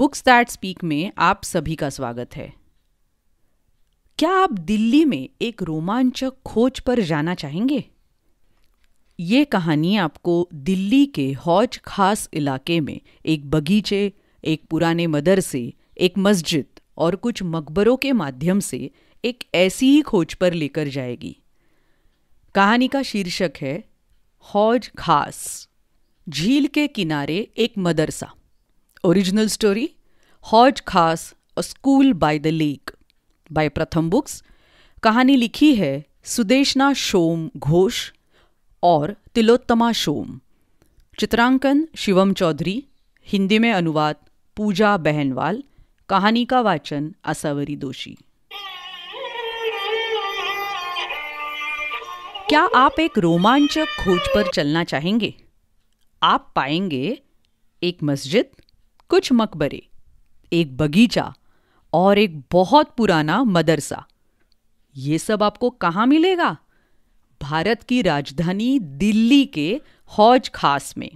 books that speak में आप सभी का स्वागत है क्या आप दिल्ली में एक रोमांचक खोज पर जाना चाहेंगे ये कहानी आपको दिल्ली के हौज खास इलाके में एक बगीचे एक पुराने मदरसे एक मस्जिद और कुछ मकबरों के माध्यम से एक ऐसी ही खोज पर लेकर जाएगी कहानी का शीर्षक है हौज खास झील के किनारे एक मदरसा original story Hauz Khas a school by the lake by Pratham Books कहानी लिखी है सुदेशना शोम घोष और तिलोत्तमा शोम चित्रांकन शिवम चौधरी हिंदी में अनुवाद पूजा बहनवाल कहानी का वाचन असावरी दोषी क्या आप एक रोमांचक खोज पर चलना चाहेंगे आप पाएंगे एक मस्जिद कुछ मकबरे एक बगीचा और एक बहुत पुराना मदरसा ये सब आपको कहाँ मिलेगा भारत की राजधानी दिल्ली के हौज खास में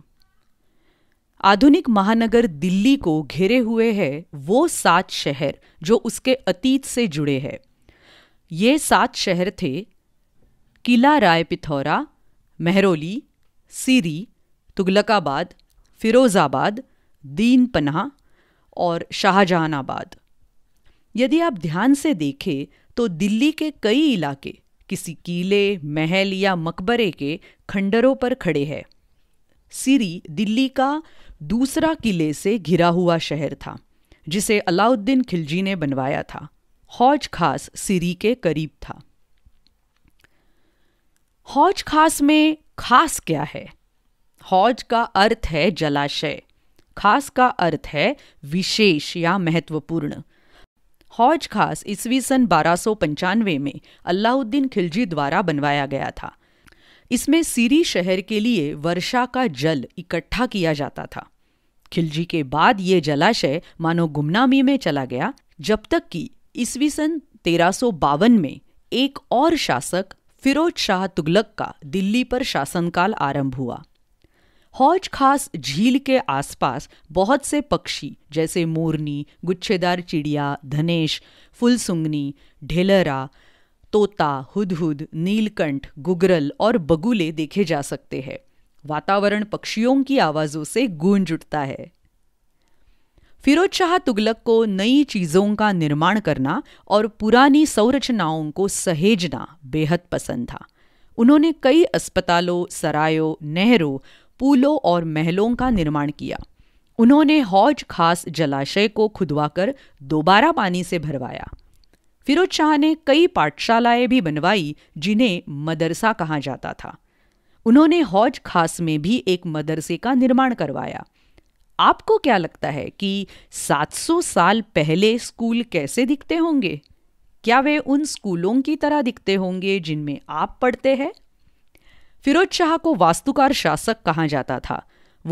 आधुनिक महानगर दिल्ली को घेरे हुए है वो सात शहर जो उसके अतीत से जुड़े हैं ये सात शहर थे किला राय पिथौरा मेहरोली सीरी तुगलकाबाद फिरोज़ाबाद दीन पन्हा और शाहजहानाबाद यदि आप ध्यान से देखें तो दिल्ली के कई इलाके किसी किले महल या मकबरे के खंडरों पर खड़े हैं सीरी दिल्ली का दूसरा किले से घिरा हुआ शहर था जिसे अलाउद्दीन खिलजी ने बनवाया था हौज खास सीरी के करीब था हौज खास में खास क्या है हौज का अर्थ है जलाशय खास का अर्थ है विशेष या महत्वपूर्ण हौज खास ईस्वी सन बारह में अलाउद्दीन खिलजी द्वारा बनवाया गया था इसमें सीरी शहर के लिए वर्षा का जल इकट्ठा किया जाता था खिलजी के बाद ये जलाशय मानो गुमनामी में चला गया जब तक कि ईस्वी सन तेरह में एक और शासक फिरोज शाह तुगलक का दिल्ली पर शासनकाल आरंभ हुआ हौज खास झील के आसपास बहुत से पक्षी जैसे मोरनी गुच्छेदार चिड़िया धनेश फुलसुंगनी ढेलरा तोता हुदहुद नीलकंठ गुगरल और बगुले देखे जा सकते हैं वातावरण पक्षियों की आवाज़ों से गूंज उठता है फिरोज शाह तुगलक को नई चीज़ों का निर्माण करना और पुरानी संरचनाओं को सहेजना बेहद पसंद था उन्होंने कई अस्पतालों सरायों नहरों पुलों और महलों का निर्माण किया उन्होंने हौज खास जलाशय को खुदवाकर दोबारा पानी से भरवाया फिरोज शाह ने कई पाठशालाएं भी बनवाई जिन्हें मदरसा कहा जाता था उन्होंने हौज खास में भी एक मदरसे का निर्माण करवाया आपको क्या लगता है कि 700 साल पहले स्कूल कैसे दिखते होंगे क्या वे उन स्कूलों की तरह दिखते होंगे जिनमें आप पढ़ते हैं फिरोज शाह को वास्तुकार शासक कहा जाता था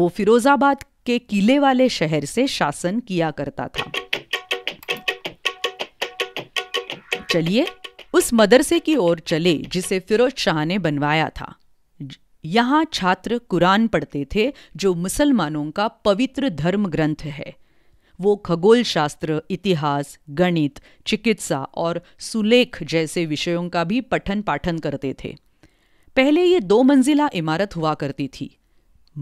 वो फिरोजाबाद के किले वाले शहर से शासन किया करता था चलिए उस मदरसे की ओर चले जिसे फिरोज शाह ने बनवाया था यहाँ छात्र कुरान पढ़ते थे जो मुसलमानों का पवित्र धर्म ग्रंथ है वो खगोल शास्त्र इतिहास गणित चिकित्सा और सुलेख जैसे विषयों का भी पठन पाठन करते थे पहले ये दो मंजिला इमारत हुआ करती थी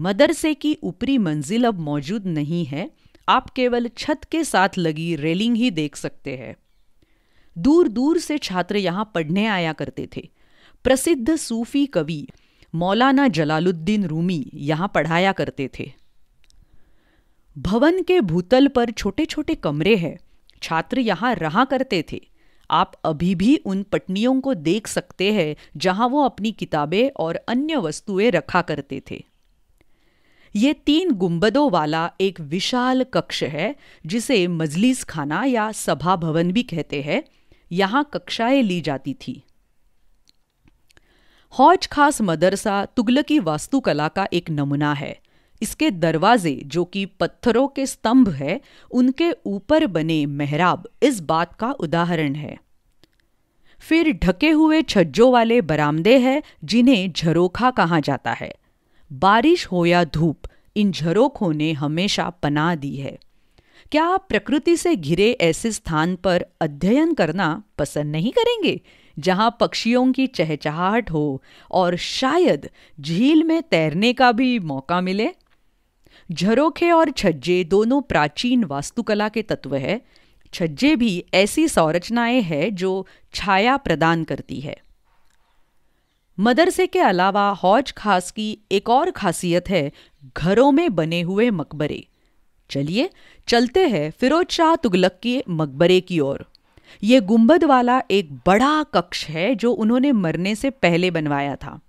मदरसे की ऊपरी मंजिल अब मौजूद नहीं है आप केवल छत के साथ लगी रेलिंग ही देख सकते हैं दूर दूर से छात्र यहाँ पढ़ने आया करते थे प्रसिद्ध सूफी कवि मौलाना जलालुद्दीन रूमी यहाँ पढ़ाया करते थे भवन के भूतल पर छोटे छोटे कमरे हैं छात्र यहाँ रहा करते थे आप अभी भी उन पटनियों को देख सकते हैं जहां वो अपनी किताबें और अन्य वस्तुएं रखा करते थे ये तीन गुंबदों वाला एक विशाल कक्ष है जिसे मजलिस खाना या सभा भवन भी कहते हैं यहां कक्षाएं ली जाती थी हौज खास मदरसा तुगलकी वास्तुकला का एक नमूना है इसके दरवाजे जो कि पत्थरों के स्तंभ है उनके ऊपर बने मेहराब इस बात का उदाहरण है फिर ढके हुए छज्जों वाले बरामदे हैं जिन्हें झरोखा कहा जाता है बारिश हो या धूप इन झरोखों ने हमेशा पना दी है क्या आप प्रकृति से घिरे ऐसे स्थान पर अध्ययन करना पसंद नहीं करेंगे जहां पक्षियों की चहचहाहट हो और शायद झील में तैरने का भी मौका मिले झरोखे और छज्जे दोनों प्राचीन वास्तुकला के तत्व है छज्जे भी ऐसी संरचनाएं हैं जो छाया प्रदान करती है मदरसे के अलावा हौज खास की एक और खासियत है घरों में बने हुए मकबरे चलिए चलते हैं फिरोज शाह तुगलक के मकबरे की ओर यह गुंबद वाला एक बड़ा कक्ष है जो उन्होंने मरने से पहले बनवाया था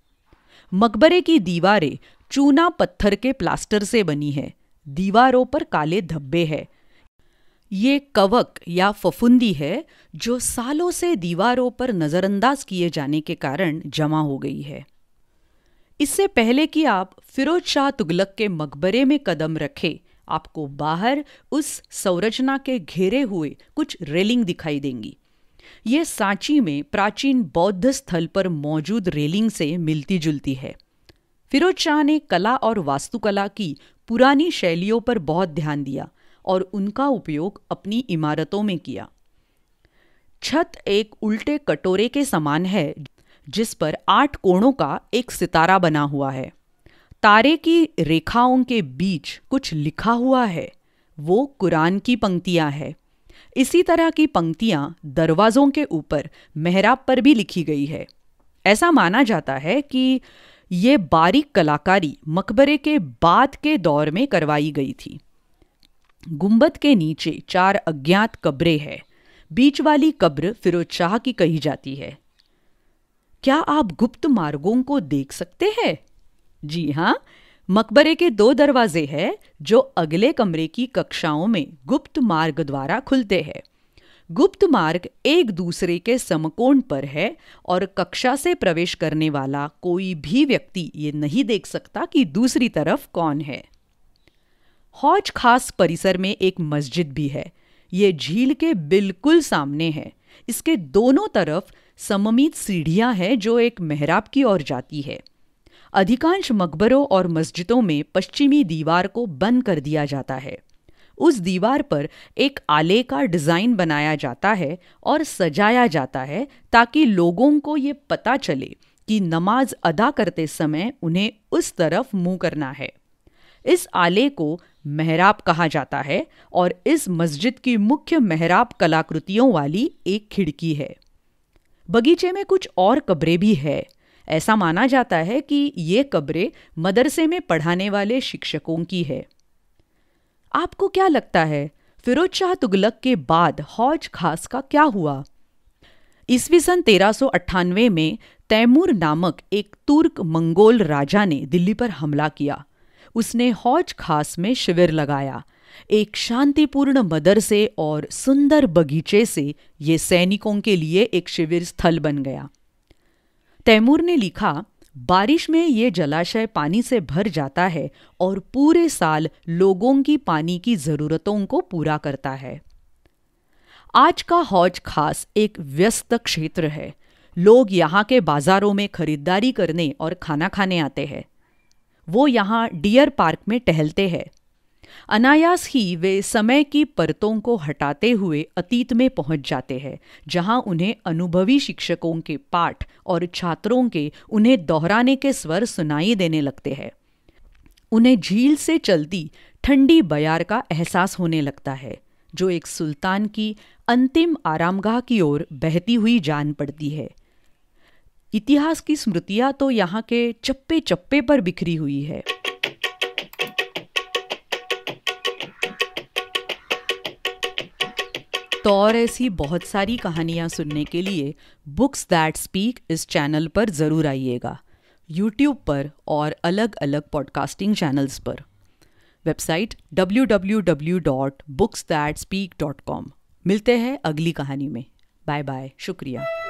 मकबरे की दीवारें चूना पत्थर के प्लास्टर से बनी है दीवारों पर काले धब्बे है ये कवक या फफुंदी है जो सालों से दीवारों पर नज़रअंदाज किए जाने के कारण जमा हो गई है इससे पहले कि आप फिरोज शाह तुगलक के मकबरे में कदम रखें आपको बाहर उस संरचना के घेरे हुए कुछ रेलिंग दिखाई देंगी ये सांची में प्राचीन बौद्ध स्थल पर मौजूद रेलिंग से मिलती जुलती है फिरोज शाह ने कला और वास्तुकला की पुरानी शैलियों पर बहुत ध्यान दिया और उनका उपयोग अपनी इमारतों में किया छत एक उल्टे कटोरे के समान है जिस पर आठ कोणों का एक सितारा बना हुआ है तारे की रेखाओं के बीच कुछ लिखा हुआ है वो कुरान की पंक्तियां है इसी तरह की पंक्तियां दरवाज़ों के ऊपर मेहराब पर भी लिखी गई है ऐसा माना जाता है कि ये बारीक कलाकारी मकबरे के बाद के दौर में करवाई गई थी गुंबद के नीचे चार अज्ञात कब्रें हैं बीच वाली कब्र फिरोज शाह की कही जाती है क्या आप गुप्त मार्गों को देख सकते हैं जी हाँ मकबरे के दो दरवाजे हैं जो अगले कमरे की कक्षाओं में गुप्त मार्ग द्वारा खुलते हैं गुप्त मार्ग एक दूसरे के समकोण पर है और कक्षा से प्रवेश करने वाला कोई भी व्यक्ति ये नहीं देख सकता कि दूसरी तरफ कौन है हौज खास परिसर में एक मस्जिद भी है ये झील के बिल्कुल सामने है इसके दोनों तरफ सममित सीढ़ियां हैं जो एक मेहराब की ओर जाती है अधिकांश मकबरों और मस्जिदों में पश्चिमी दीवार को बंद कर दिया जाता है उस दीवार पर एक आले का डिज़ाइन बनाया जाता है और सजाया जाता है ताकि लोगों को ये पता चले कि नमाज अदा करते समय उन्हें उस तरफ मुंह करना है इस आले को मेहराब कहा जाता है और इस मस्जिद की मुख्य मेहराब कलाकृतियों वाली एक खिड़की है बगीचे में कुछ और कब्रें भी है ऐसा माना जाता है कि ये कब्रें मदरसे में पढ़ाने वाले शिक्षकों की है आपको क्या लगता है फिरोज शाह तुगलक के बाद हौज खास का क्या हुआ ईस्वी सन तेरह में तैमूर नामक एक तुर्क मंगोल राजा ने दिल्ली पर हमला किया उसने हौज खास में शिविर लगाया एक शांतिपूर्ण मदरसे और सुंदर बगीचे से ये सैनिकों के लिए एक शिविर स्थल बन गया तैमूर ने लिखा बारिश में ये जलाशय पानी से भर जाता है और पूरे साल लोगों की पानी की ज़रूरतों को पूरा करता है आज का हौज खास एक व्यस्त क्षेत्र है लोग यहाँ के बाजारों में खरीदारी करने और खाना खाने आते हैं वो यहाँ डियर पार्क में टहलते हैं अनायास ही वे समय की परतों को हटाते हुए अतीत में पहुंच जाते हैं जहां उन्हें अनुभवी शिक्षकों के पाठ और छात्रों के उन्हें दोहराने के स्वर सुनाई देने लगते हैं उन्हें झील से चलती ठंडी बयार का एहसास होने लगता है जो एक सुल्तान की अंतिम आरामगाह की ओर बहती हुई जान पड़ती है इतिहास की स्मृतियां तो यहाँ के चप्पे चप्पे पर बिखरी हुई है तो और ऐसी बहुत सारी कहानियाँ सुनने के लिए बुक्स दैट स्पीक इस चैनल पर ज़रूर आइएगा यूट्यूब पर और अलग अलग पॉडकास्टिंग चैनल्स पर वेबसाइट www.booksthatspeak.com मिलते हैं अगली कहानी में बाय बाय शुक्रिया